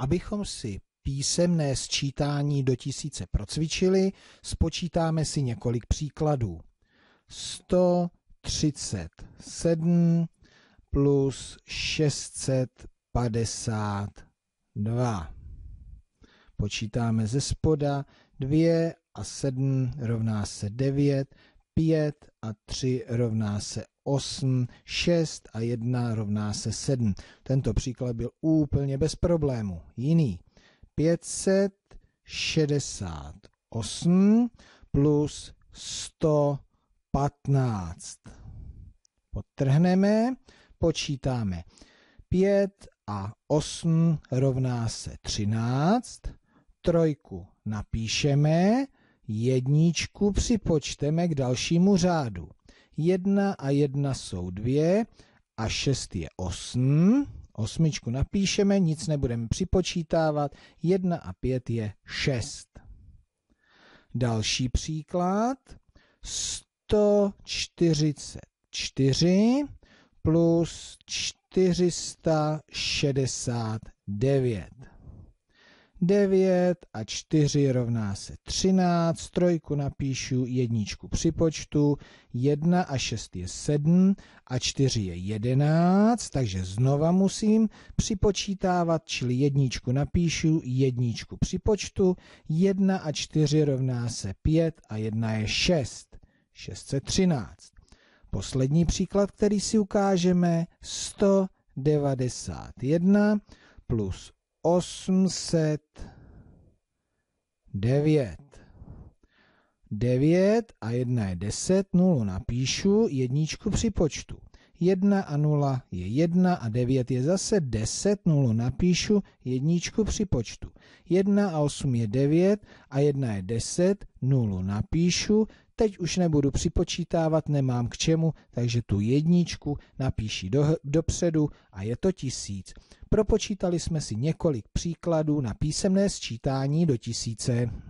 abychom si písemné sčítání do tisíce procvičili, spočítáme si několik příkladů. 137 plus 652. Počítáme ze spoda 2 a 7 rovná se 9, 5 a 3 rovná se 8, 6 a 1 rovná se 7. Tento příklad byl úplně bez problému. Jiný. 568 plus 115. Potrhneme, počítáme. 5 a 8 rovná se 13. Trojku napíšeme, jedničku připočteme k dalšímu řádu. Jedna a jedna jsou dvě a šest je osm. Osmičku napíšeme, nic nebudeme připočítávat. Jedna a pět je šest. Další příklad. 144 plus 469. 9 a 4 rovná se 13, trojku napíšu, jedničku připočtu, 1 a 6 je 7 a 4 je 11, takže znova musím připočítávat, čili jedničku napíšu, jedničku připočtu, 1 a 4 rovná se 5 a 1 je 6, 613. Poslední příklad, který si ukážeme, 191 plus 809. 9 a 1 je 10, 0 napíšu, jedničku připočtu. 1 a 0 je 1 a 9 je zase 10, 0 napíšu, jedničku připočtu. 1 a 8 je 9 a 1 je 10, 0 napíšu, teď už nebudu připočítávat, nemám k čemu, takže tu jedničku napíši do, dopředu a je to tisíc propočítali jsme si několik příkladů na písemné sčítání do tisíce.